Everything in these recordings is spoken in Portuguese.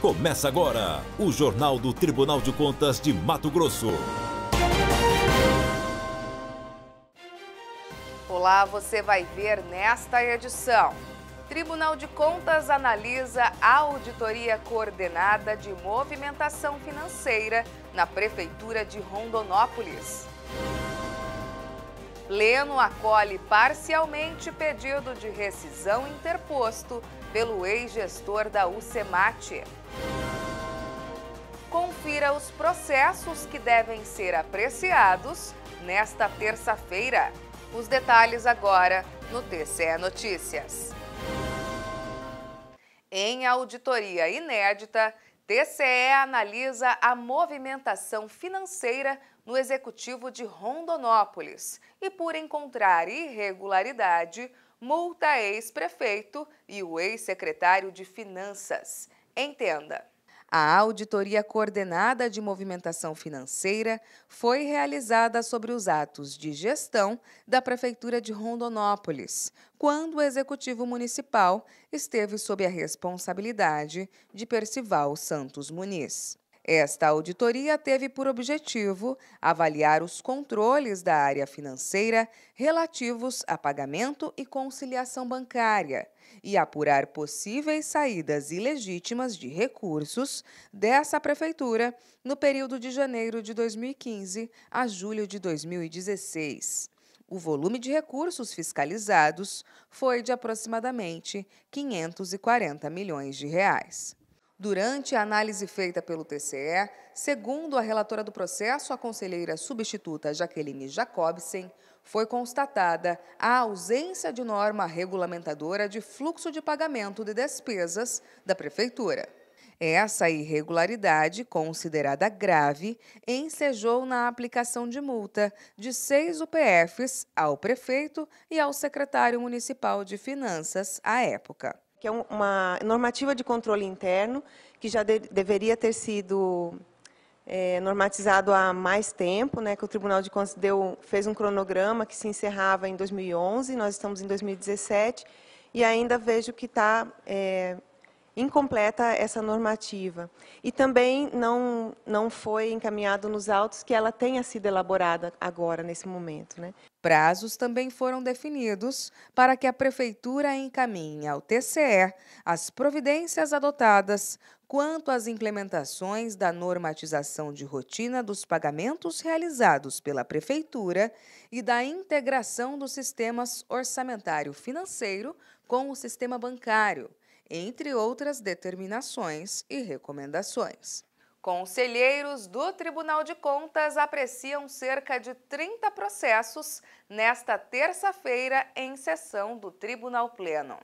Começa agora o Jornal do Tribunal de Contas de Mato Grosso. Olá, você vai ver nesta edição. Tribunal de Contas analisa a auditoria coordenada de movimentação financeira na Prefeitura de Rondonópolis. Pleno acolhe parcialmente pedido de rescisão interposto pelo ex-gestor da UCEMAT. Confira os processos que devem ser apreciados nesta terça-feira. Os detalhes agora no TCE Notícias. Em auditoria inédita, TCE analisa a movimentação financeira no executivo de Rondonópolis e, por encontrar irregularidade, multa ex-prefeito e o ex-secretário de Finanças. Entenda. A auditoria coordenada de movimentação financeira foi realizada sobre os atos de gestão da Prefeitura de Rondonópolis, quando o Executivo Municipal esteve sob a responsabilidade de Percival Santos Muniz. Esta auditoria teve por objetivo avaliar os controles da área financeira relativos a pagamento e conciliação bancária e apurar possíveis saídas ilegítimas de recursos dessa prefeitura no período de janeiro de 2015 a julho de 2016. O volume de recursos fiscalizados foi de aproximadamente 540 milhões de reais. Durante a análise feita pelo TCE, segundo a relatora do processo, a conselheira substituta Jaqueline Jacobsen, foi constatada a ausência de norma regulamentadora de fluxo de pagamento de despesas da Prefeitura. Essa irregularidade, considerada grave, ensejou na aplicação de multa de seis UPFs ao prefeito e ao secretário municipal de Finanças à época que é uma normativa de controle interno que já de, deveria ter sido é, normatizado há mais tempo, né, que o Tribunal de Contas deu, fez um cronograma que se encerrava em 2011, nós estamos em 2017, e ainda vejo que está é, incompleta essa normativa. E também não, não foi encaminhado nos autos que ela tenha sido elaborada agora, nesse momento. Né? Prazos também foram definidos para que a Prefeitura encaminhe ao TCE as providências adotadas quanto às implementações da normatização de rotina dos pagamentos realizados pela Prefeitura e da integração dos sistemas orçamentário financeiro com o sistema bancário, entre outras determinações e recomendações. Conselheiros do Tribunal de Contas apreciam cerca de 30 processos nesta terça-feira em sessão do Tribunal Pleno.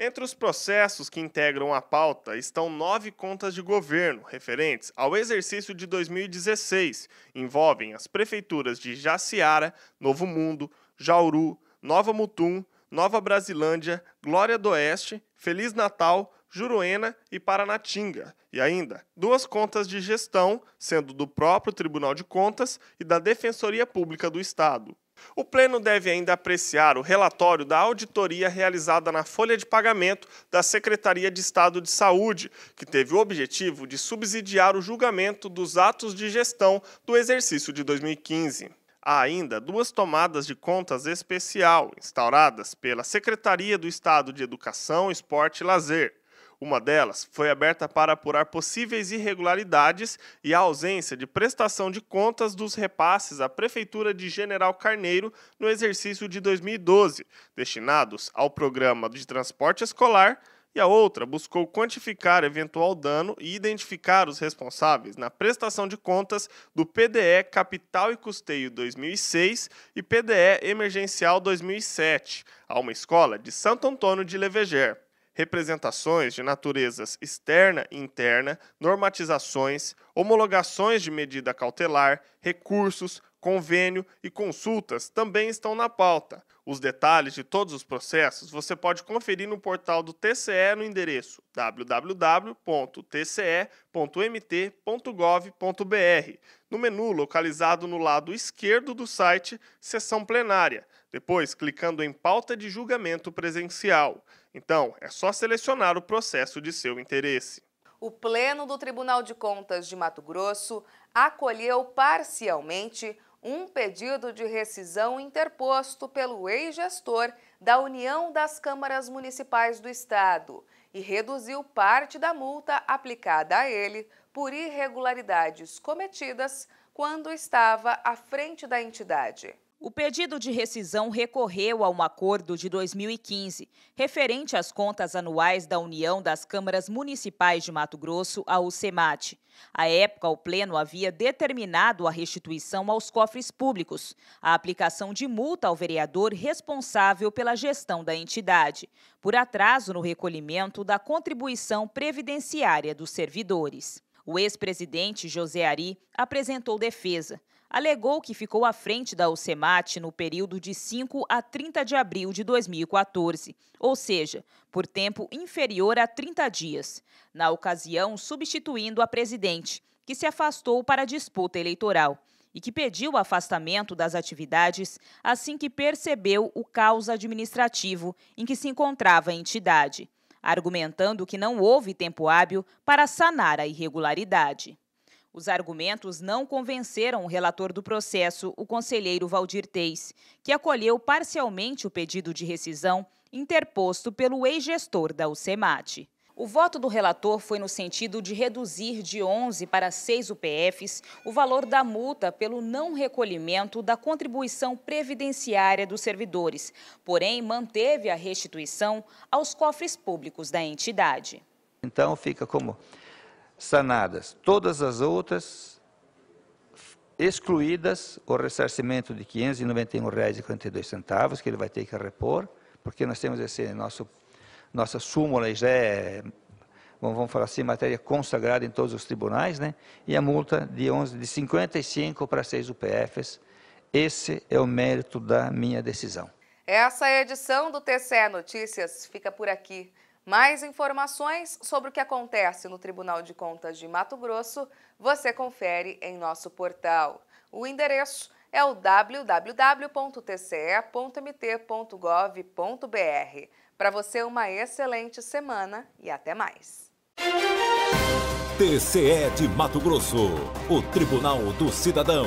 Entre os processos que integram a pauta estão nove contas de governo referentes ao exercício de 2016. Envolvem as prefeituras de Jaciara, Novo Mundo, Jauru, Nova Mutum, Nova Brasilândia, Glória do Oeste, Feliz Natal, Juruena e Paranatinga, e ainda duas contas de gestão, sendo do próprio Tribunal de Contas e da Defensoria Pública do Estado. O Pleno deve ainda apreciar o relatório da auditoria realizada na folha de pagamento da Secretaria de Estado de Saúde, que teve o objetivo de subsidiar o julgamento dos atos de gestão do exercício de 2015. Há ainda duas tomadas de contas especial instauradas pela Secretaria do Estado de Educação, Esporte e Lazer, uma delas foi aberta para apurar possíveis irregularidades e a ausência de prestação de contas dos repasses à Prefeitura de General Carneiro no exercício de 2012, destinados ao programa de transporte escolar e a outra buscou quantificar eventual dano e identificar os responsáveis na prestação de contas do PDE Capital e Custeio 2006 e PDE Emergencial 2007 a uma escola de Santo Antônio de Leveger representações de naturezas externa e interna, normatizações, homologações de medida cautelar, recursos, convênio e consultas também estão na pauta. Os detalhes de todos os processos você pode conferir no portal do TCE no endereço www.tce.mt.gov.br, no menu localizado no lado esquerdo do site, sessão plenária, depois clicando em pauta de julgamento presencial. Então, é só selecionar o processo de seu interesse. O Pleno do Tribunal de Contas de Mato Grosso acolheu parcialmente um pedido de rescisão interposto pelo ex-gestor da União das Câmaras Municipais do Estado e reduziu parte da multa aplicada a ele por irregularidades cometidas quando estava à frente da entidade. O pedido de rescisão recorreu a um acordo de 2015, referente às contas anuais da União das Câmaras Municipais de Mato Grosso, a UCEMAT. À época, o Pleno havia determinado a restituição aos cofres públicos, a aplicação de multa ao vereador responsável pela gestão da entidade, por atraso no recolhimento da contribuição previdenciária dos servidores. O ex-presidente José Ari apresentou defesa alegou que ficou à frente da Alcemate no período de 5 a 30 de abril de 2014, ou seja, por tempo inferior a 30 dias, na ocasião substituindo a presidente, que se afastou para a disputa eleitoral e que pediu o afastamento das atividades assim que percebeu o caos administrativo em que se encontrava a entidade, argumentando que não houve tempo hábil para sanar a irregularidade. Os argumentos não convenceram o relator do processo, o conselheiro Valdir Teis, que acolheu parcialmente o pedido de rescisão interposto pelo ex-gestor da UCEMAT. O voto do relator foi no sentido de reduzir de 11 para 6 UPFs o valor da multa pelo não recolhimento da contribuição previdenciária dos servidores, porém manteve a restituição aos cofres públicos da entidade. Então fica como sanadas. Todas as outras, excluídas o ressarcimento de R$ 591,42, que ele vai ter que repor, porque nós temos esse nosso, nossa súmula já é, vamos falar assim, matéria consagrada em todos os tribunais, né? E a multa de 11 de 55 para 6 UPFs. Esse é o mérito da minha decisão. Essa é a edição do TCE Notícias fica por aqui. Mais informações sobre o que acontece no Tribunal de Contas de Mato Grosso você confere em nosso portal. O endereço é o www.tce.mt.gov.br. Para você, uma excelente semana e até mais. TCE de Mato Grosso, o Tribunal do Cidadão.